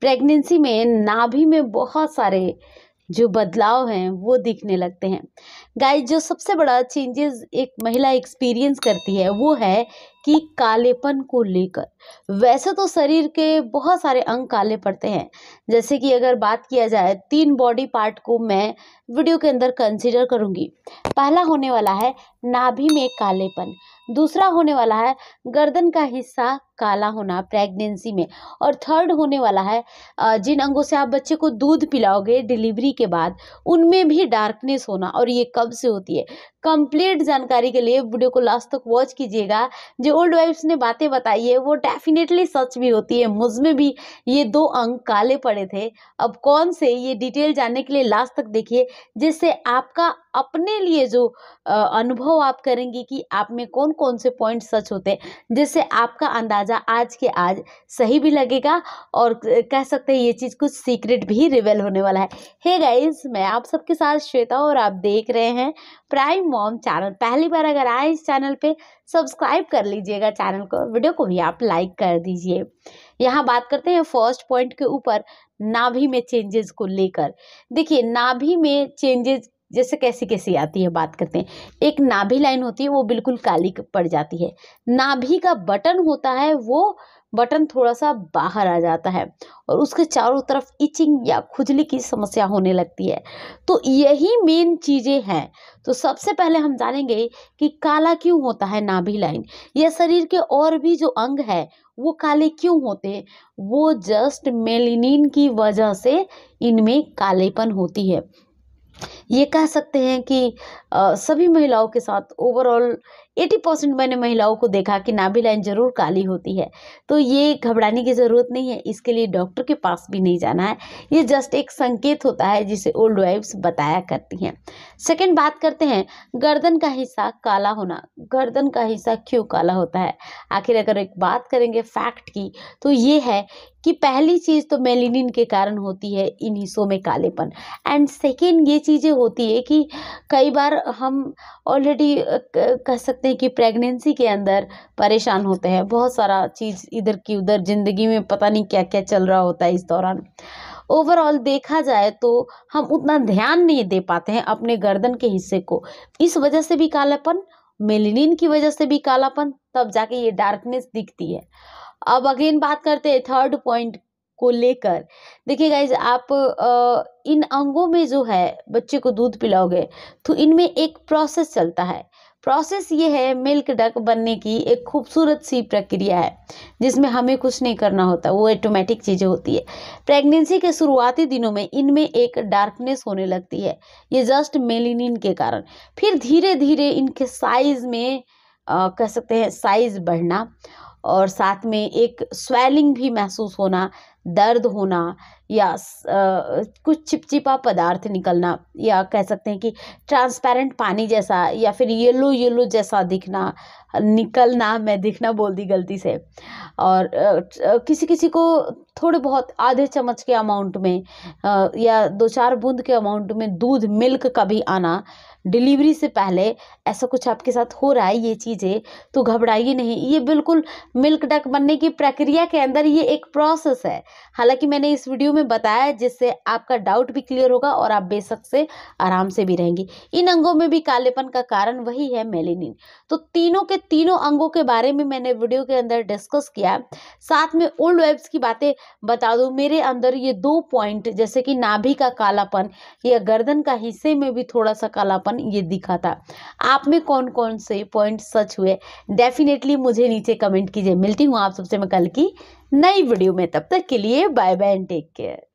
pregnancy में नाभि में बहुत सारे जो बदलाव हैं वो दिखने लगते हैं गाय जो सबसे बड़ा चेंजेस एक महिला एक्सपीरियंस करती है वो है कि कालेपन को लेकर वैसे तो शरीर के बहुत सारे अंग काले पड़ते हैं जैसे कि अगर बात किया जाए तीन बॉडी पार्ट को मैं वीडियो के अंदर कंसिडर करूँगी पहला होने वाला है नाभि में कालेपन दूसरा होने वाला है गर्दन का हिस्सा काला होना प्रेगनेंसी में और थर्ड होने वाला है जिन अंगों से आप बच्चे को दूध पिलाओगे डिलीवरी के बाद उनमें भी डार्कनेस होना और ये कब से होती है कंप्लीट जानकारी के लिए वीडियो को लास्ट तक वॉच कीजिएगा जो ओल्ड वाइफ्स ने बातें बताई है वो डेफिनेटली सच भी होती है मुझ में भी ये दो अंग काले पड़े थे अब कौन से ये डिटेल जानने के लिए लास्ट तक देखिए जिससे आपका अपने लिए जो अनुभव आप करेंगे कि आप में कौन कौन से पॉइंट सच होते हैं जिससे आपका अंदाज लिहाजा आज के आज सही भी लगेगा और कह सकते हैं ये चीज़ कुछ सीक्रेट भी रिवेल होने वाला है हे hey गाइज मैं आप सबके साथ श्वेता और आप देख रहे हैं प्राइम मॉम चैनल पहली बार अगर आए इस चैनल पे सब्सक्राइब कर लीजिएगा चैनल को वीडियो को भी आप लाइक कर दीजिए यहाँ बात करते हैं फर्स्ट पॉइंट के ऊपर नाभि में चेंजेस को लेकर देखिए नाभि में चेंजेस जैसे कैसी कैसी आती है बात करते हैं एक नाभि लाइन होती है वो बिल्कुल काली पड़ जाती है नाभि का बटन होता है वो बटन थोड़ा सा बाहर आ जाता है और उसके चारों तरफ इचिंग या खुजली की समस्या होने लगती है तो यही मेन चीज़ें हैं तो सबसे पहले हम जानेंगे कि काला क्यों होता है नाभि लाइन या शरीर के और भी जो अंग है वो काले क्यों होते हैं वो जस्ट मेलिनिन की वजह से इनमें कालेपन होती है ये कह सकते हैं कि आ, सभी महिलाओं के साथ ओवरऑल 80 परसेंट मैंने महिलाओं को देखा कि नाभि लाइन जरूर काली होती है तो ये घबराने की ज़रूरत नहीं है इसके लिए डॉक्टर के पास भी नहीं जाना है ये जस्ट एक संकेत होता है जिसे ओल्ड वाइफ्स बताया करती हैं सेकंड बात करते हैं गर्दन का हिस्सा काला होना गर्दन का हिस्सा क्यों काला होता है आखिर अगर एक बात करेंगे फैक्ट की तो ये है कि पहली चीज़ तो मेलिनिन के कारण होती है इन हिस्सों में कालेपन एंड सेकेंड ये चीज़ें होती है कि कई बार हम ऑलरेडी कह सकते हैं कि प्रेगनेंसी के अंदर परेशान होते हैं बहुत सारा चीज़ इधर की उधर ज़िंदगी में पता नहीं क्या क्या चल रहा होता है इस दौरान ओवरऑल देखा जाए तो हम उतना ध्यान नहीं दे पाते हैं अपने गर्दन के हिस्से को इस वजह से भी कालापन मेलिनिन की वजह से भी कालापन तब जाके ये डार्कनेस दिखती है अब अगेन बात करते हैं थर्ड पॉइंट को लेकर देखिए गाइज आप आ, इन अंगों में जो है बच्चे को दूध पिलाओगे तो इनमें एक प्रोसेस चलता है प्रोसेस ये है मिल्क डक बनने की एक खूबसूरत सी प्रक्रिया है जिसमें हमें कुछ नहीं करना होता वो ऑटोमेटिक चीज़ें होती है प्रेगनेंसी के शुरुआती दिनों में इनमें एक डार्कनेस होने लगती है ये जस्ट मेलिनिन के कारण फिर धीरे धीरे इनके साइज़ में आ, कह सकते हैं साइज़ बढ़ना और साथ में एक स्वेलिंग भी महसूस होना दर्द होना या कुछ चिपचिपा पदार्थ निकलना या कह सकते हैं कि ट्रांसपेरेंट पानी जैसा या फिर येलो येलो जैसा दिखना निकलना मैं दिखना बोल दी गलती से और किसी किसी को थोड़े बहुत आधे चम्मच के अमाउंट में या दो चार बूंद के अमाउंट में दूध मिल्क का भी आना डिलीवरी से पहले ऐसा कुछ आपके साथ हो रहा है ये चीज़ें तो घबराइए नहीं ये बिल्कुल मिल्क डक बनने की प्रक्रिया के अंदर ये एक प्रोसेस है हालांकि मैंने इस वीडियो में बताया जिससे आपका डाउट भी क्लियर होगा और आप बेशक से आराम से भी रहेंगी इन अंगों में भी कालेपन का कारण वही है मेलेनिन तो तीनों के तीनों अंगों के बारे में मैंने वीडियो के अंदर डिस्कस किया साथ में ओल्ड वेब्स की बातें बता दूँ मेरे अंदर ये दो पॉइंट जैसे कि नाभी का कालापन या गर्दन का हिस्से में भी थोड़ा सा कालापन कौन ये दिखा था आप में कौन कौन से पॉइंट सच हुए डेफिनेटली मुझे नीचे कमेंट कीजिए मिलती हूँ आप सबसे मैं कल की नई वीडियो में तब तक के लिए bye bye and take care